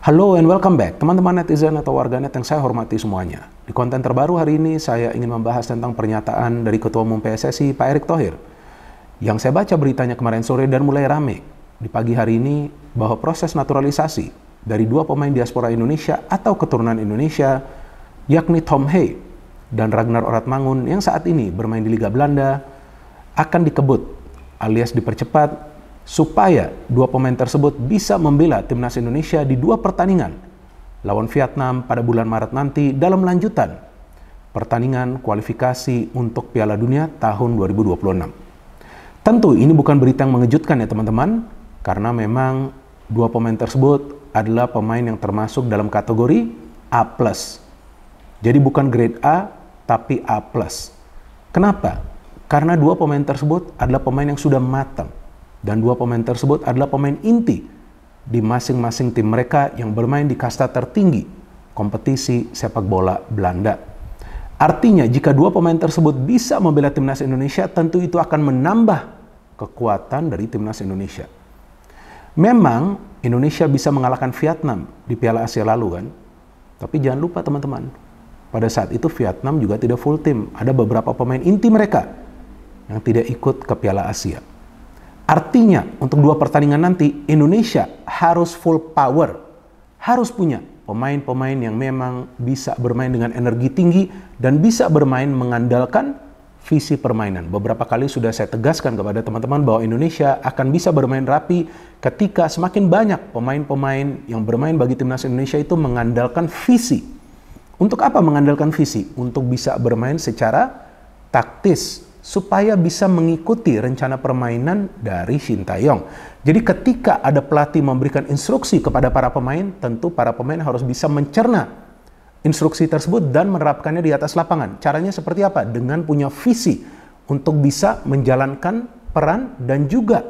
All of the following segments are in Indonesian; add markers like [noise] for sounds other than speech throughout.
Halo and welcome back, teman-teman netizen atau warganet yang saya hormati semuanya. Di konten terbaru hari ini, saya ingin membahas tentang pernyataan dari Ketua Umum PSSI, Pak Erick Thohir. Yang saya baca beritanya kemarin sore dan mulai rame di pagi hari ini bahwa proses naturalisasi dari dua pemain diaspora Indonesia atau keturunan Indonesia, yakni Tom Hay dan Ragnar Oratmangun yang saat ini bermain di Liga Belanda, akan dikebut alias dipercepat supaya dua pemain tersebut bisa membela timnas Indonesia di dua pertandingan lawan Vietnam pada bulan Maret nanti dalam lanjutan pertandingan kualifikasi untuk Piala Dunia tahun 2026. Tentu ini bukan berita yang mengejutkan ya teman-teman, karena memang dua pemain tersebut adalah pemain yang termasuk dalam kategori A+. Jadi bukan grade A, tapi A+. Kenapa? Karena dua pemain tersebut adalah pemain yang sudah matang dan dua pemain tersebut adalah pemain inti di masing-masing tim mereka yang bermain di kasta tertinggi kompetisi sepak bola Belanda. Artinya, jika dua pemain tersebut bisa membela timnas Indonesia, tentu itu akan menambah kekuatan dari timnas Indonesia. Memang Indonesia bisa mengalahkan Vietnam di Piala Asia lalu kan, tapi jangan lupa teman-teman, pada saat itu Vietnam juga tidak full tim. Ada beberapa pemain inti mereka yang tidak ikut ke Piala Asia. Artinya, untuk dua pertandingan nanti, Indonesia harus full power, harus punya pemain-pemain yang memang bisa bermain dengan energi tinggi dan bisa bermain mengandalkan visi permainan. Beberapa kali sudah saya tegaskan kepada teman-teman bahwa Indonesia akan bisa bermain rapi ketika semakin banyak pemain-pemain yang bermain bagi timnas Indonesia itu mengandalkan visi. Untuk apa mengandalkan visi? Untuk bisa bermain secara taktis, supaya bisa mengikuti rencana permainan dari Shin Tae Yong. Jadi ketika ada pelatih memberikan instruksi kepada para pemain, tentu para pemain harus bisa mencerna instruksi tersebut dan menerapkannya di atas lapangan. Caranya seperti apa? Dengan punya visi untuk bisa menjalankan peran dan juga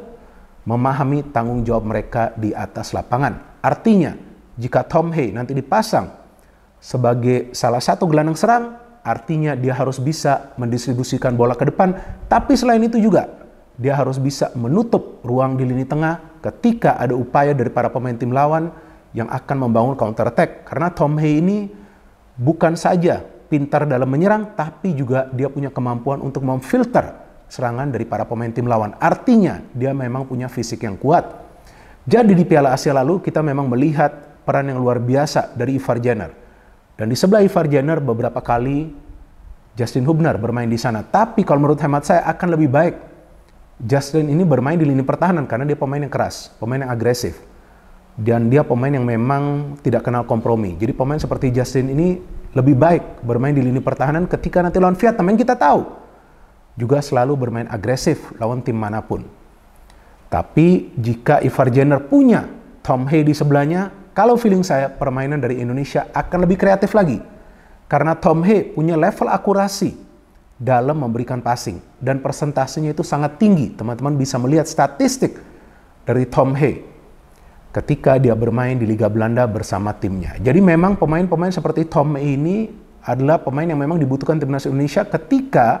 memahami tanggung jawab mereka di atas lapangan. Artinya, jika Tom Hay nanti dipasang sebagai salah satu gelandang serang, Artinya dia harus bisa mendistribusikan bola ke depan, tapi selain itu juga dia harus bisa menutup ruang di lini tengah ketika ada upaya dari para pemain tim lawan yang akan membangun counter attack. Karena Tom Hay ini bukan saja pintar dalam menyerang, tapi juga dia punya kemampuan untuk memfilter serangan dari para pemain tim lawan. Artinya dia memang punya fisik yang kuat. Jadi di Piala Asia lalu kita memang melihat peran yang luar biasa dari Ivar Jenner dan di sebelah Ivar Jenner beberapa kali Justin Hubner bermain di sana. Tapi kalau menurut hemat saya akan lebih baik Justin ini bermain di lini pertahanan karena dia pemain yang keras, pemain yang agresif. Dan dia pemain yang memang tidak kenal kompromi. Jadi pemain seperti Justin ini lebih baik bermain di lini pertahanan ketika nanti lawan Vietnam yang kita tahu juga selalu bermain agresif lawan tim manapun. Tapi jika Ivar Jenner punya Tom Hay di sebelahnya, kalau feeling saya, permainan dari Indonesia akan lebih kreatif lagi. Karena Tom He punya level akurasi dalam memberikan passing. Dan persentasenya itu sangat tinggi. Teman-teman bisa melihat statistik dari Tom He ketika dia bermain di Liga Belanda bersama timnya. Jadi memang pemain-pemain seperti Tom He ini adalah pemain yang memang dibutuhkan timnas Indonesia ketika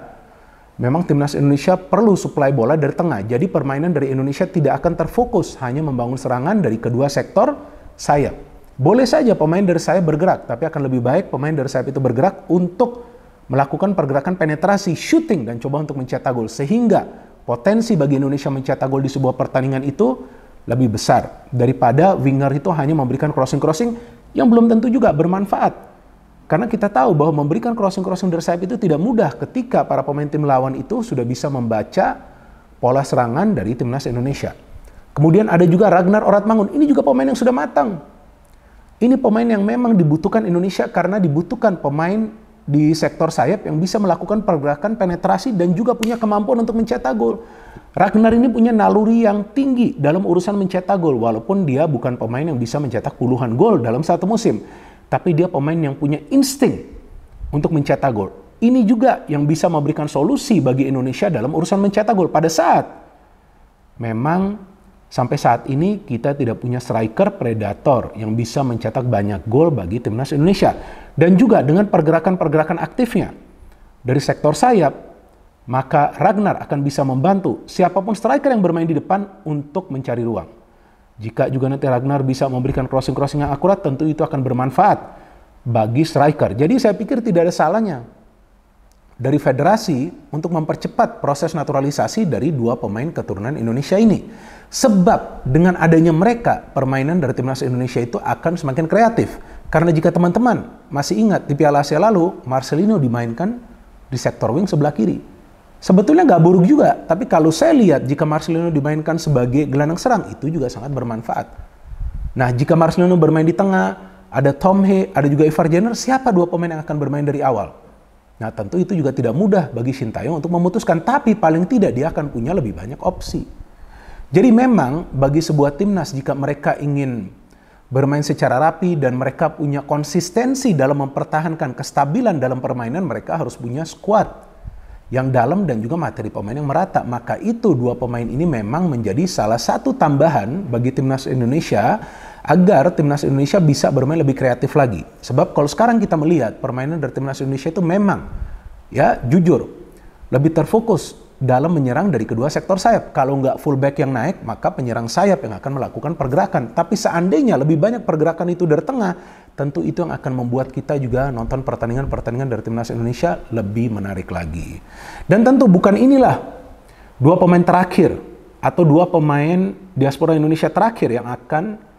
memang timnas Indonesia perlu suplai bola dari tengah. Jadi permainan dari Indonesia tidak akan terfokus hanya membangun serangan dari kedua sektor, sayap. Boleh saja pemain dari sayap bergerak, tapi akan lebih baik pemain dari sayap itu bergerak untuk melakukan pergerakan penetrasi, shooting, dan coba untuk mencetak gol. Sehingga potensi bagi Indonesia mencetak gol di sebuah pertandingan itu lebih besar daripada winger itu hanya memberikan crossing-crossing yang belum tentu juga bermanfaat. Karena kita tahu bahwa memberikan crossing-crossing dari sayap itu tidak mudah ketika para pemain tim lawan itu sudah bisa membaca pola serangan dari timnas Indonesia. Kemudian ada juga Ragnar Oratmangun. Ini juga pemain yang sudah matang. Ini pemain yang memang dibutuhkan Indonesia karena dibutuhkan pemain di sektor sayap yang bisa melakukan pergerakan penetrasi dan juga punya kemampuan untuk mencetak gol. Ragnar ini punya naluri yang tinggi dalam urusan mencetak gol walaupun dia bukan pemain yang bisa mencetak puluhan gol dalam satu musim, tapi dia pemain yang punya insting untuk mencetak gol. Ini juga yang bisa memberikan solusi bagi Indonesia dalam urusan mencetak gol pada saat memang Sampai saat ini kita tidak punya striker predator yang bisa mencetak banyak gol bagi timnas Indonesia. Dan juga dengan pergerakan-pergerakan aktifnya dari sektor sayap, maka Ragnar akan bisa membantu siapapun striker yang bermain di depan untuk mencari ruang. Jika juga nanti Ragnar bisa memberikan crossing-crossing yang akurat, tentu itu akan bermanfaat bagi striker. Jadi saya pikir tidak ada salahnya dari federasi untuk mempercepat proses naturalisasi dari dua pemain keturunan Indonesia ini. Sebab dengan adanya mereka, permainan dari timnas Indonesia itu akan semakin kreatif. Karena jika teman-teman masih ingat di Piala Asia lalu, Marcelino dimainkan di sektor wing sebelah kiri. Sebetulnya nggak buruk juga, tapi kalau saya lihat jika Marcelino dimainkan sebagai gelandang serang, itu juga sangat bermanfaat. Nah, jika Marcelino bermain di tengah, ada Tom He, ada juga Ivar Jenner, siapa dua pemain yang akan bermain dari awal? Nah tentu itu juga tidak mudah bagi Shin Tae Sintayong untuk memutuskan, tapi paling tidak dia akan punya lebih banyak opsi. Jadi memang bagi sebuah timnas jika mereka ingin bermain secara rapi dan mereka punya konsistensi dalam mempertahankan kestabilan dalam permainan, mereka harus punya squad yang dalam dan juga materi pemain yang merata. Maka itu dua pemain ini memang menjadi salah satu tambahan bagi timnas Indonesia agar timnas Indonesia bisa bermain lebih kreatif lagi. Sebab kalau sekarang kita melihat permainan dari timnas Indonesia itu memang ya jujur lebih terfokus dalam menyerang dari kedua sektor sayap. Kalau nggak fullback yang naik, maka penyerang sayap yang akan melakukan pergerakan. Tapi seandainya lebih banyak pergerakan itu dari tengah, tentu itu yang akan membuat kita juga nonton pertandingan-pertandingan dari timnas Indonesia lebih menarik lagi. Dan tentu bukan inilah dua pemain terakhir atau dua pemain diaspora Indonesia terakhir yang akan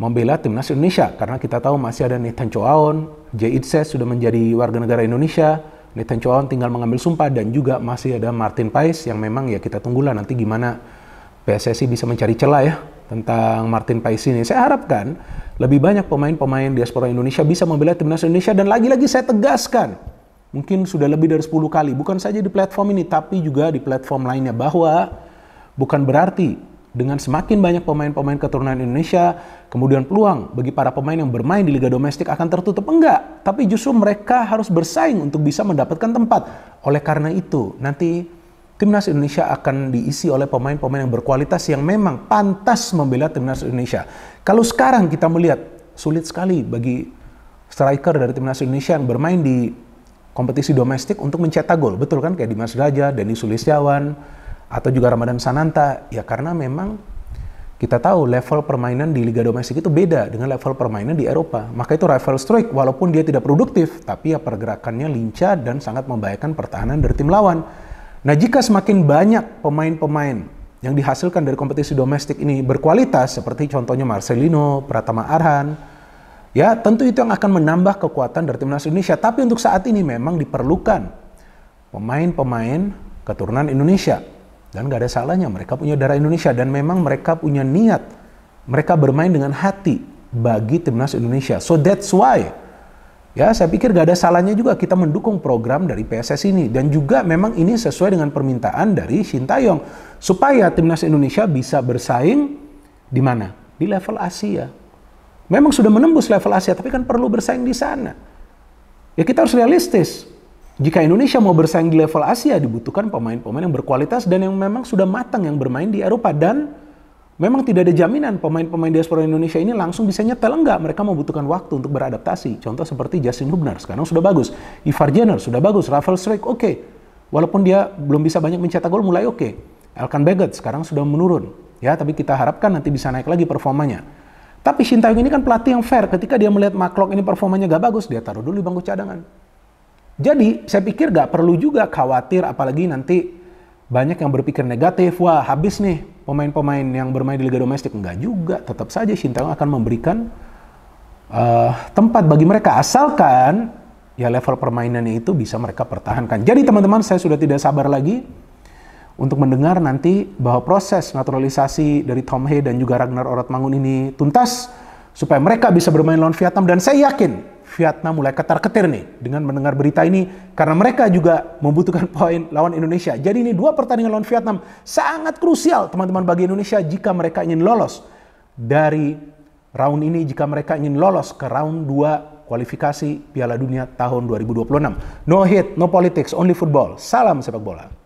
membela timnas Indonesia karena kita tahu masih ada Nathan Choaon, Jay Itses sudah menjadi warga negara Indonesia, Nathan Choaon tinggal mengambil sumpah dan juga masih ada Martin Pais yang memang ya kita tunggulah nanti gimana PSSI bisa mencari celah ya tentang Martin Pais ini. Saya harapkan lebih banyak pemain-pemain diaspora Indonesia bisa membela timnas Indonesia dan lagi-lagi saya tegaskan mungkin sudah lebih dari 10 kali bukan saja di platform ini tapi juga di platform lainnya bahwa bukan berarti dengan semakin banyak pemain-pemain keturunan Indonesia, kemudian peluang bagi para pemain yang bermain di liga domestik akan tertutup enggak, tapi justru mereka harus bersaing untuk bisa mendapatkan tempat. Oleh karena itu, nanti timnas Indonesia akan diisi oleh pemain-pemain yang berkualitas yang memang pantas membela timnas Indonesia. Kalau sekarang kita melihat sulit sekali bagi striker dari timnas Indonesia yang bermain di kompetisi domestik untuk mencetak gol, betul kan? Kayak Dimas Raja, Denny Sulistiawan, atau juga Ramadan Sananta ya karena memang kita tahu level permainan di liga domestik itu beda dengan level permainan di Eropa. Maka itu rival strike walaupun dia tidak produktif tapi ya pergerakannya lincah dan sangat membahayakan pertahanan dari tim lawan. Nah, jika semakin banyak pemain-pemain yang dihasilkan dari kompetisi domestik ini berkualitas seperti contohnya Marcelino, Pratama Arhan, ya tentu itu yang akan menambah kekuatan dari timnas Indonesia. Tapi untuk saat ini memang diperlukan pemain-pemain keturunan Indonesia dan gak ada salahnya mereka punya darah Indonesia dan memang mereka punya niat. Mereka bermain dengan hati bagi timnas Indonesia. So that's why ya saya pikir gak ada salahnya juga kita mendukung program dari PSS ini dan juga memang ini sesuai dengan permintaan dari Shin Taeyong. supaya timnas Indonesia bisa bersaing di mana? Di level Asia. Memang sudah menembus level Asia tapi kan perlu bersaing di sana. Ya kita harus realistis. Jika Indonesia mau bersaing di level Asia, dibutuhkan pemain-pemain yang berkualitas dan yang memang sudah matang yang bermain di Eropa. Dan memang tidak ada jaminan pemain-pemain diaspora Indonesia ini langsung bisa nyetel. Enggak, mereka membutuhkan waktu untuk beradaptasi. Contoh seperti Justin Hubner, sekarang sudah bagus. Ivar Jenner sudah bagus. Rafael Strike, oke. Okay. Walaupun dia belum bisa banyak mencetak gol, mulai oke. Okay. Elkan Bagot sekarang sudah menurun. Ya, tapi kita harapkan nanti bisa naik lagi performanya. Tapi Shin Taeyong ini kan pelatih yang fair. Ketika dia melihat Maklok ini performanya gak bagus, dia taruh dulu di bangku cadangan. Jadi saya pikir nggak perlu juga khawatir apalagi nanti banyak yang berpikir negatif, wah habis nih pemain-pemain yang bermain di liga domestik. Enggak juga, tetap saja Sintayong akan memberikan uh, tempat bagi mereka asalkan ya level permainannya itu bisa mereka pertahankan. Jadi teman-teman saya sudah tidak sabar lagi untuk mendengar nanti bahwa proses naturalisasi dari Tom Hay dan juga Ragnar Orat Mangun ini tuntas supaya mereka bisa bermain lawan Vietnam dan saya yakin Vietnam mulai ketar-ketir nih dengan mendengar berita ini karena mereka juga membutuhkan [laughs] poin lawan Indonesia. Jadi ini dua pertandingan lawan Vietnam sangat krusial teman-teman bagi Indonesia jika mereka ingin lolos dari round ini jika mereka ingin lolos ke round 2 kualifikasi Piala Dunia tahun 2026. No hit, no politics, only football. Salam sepak bola.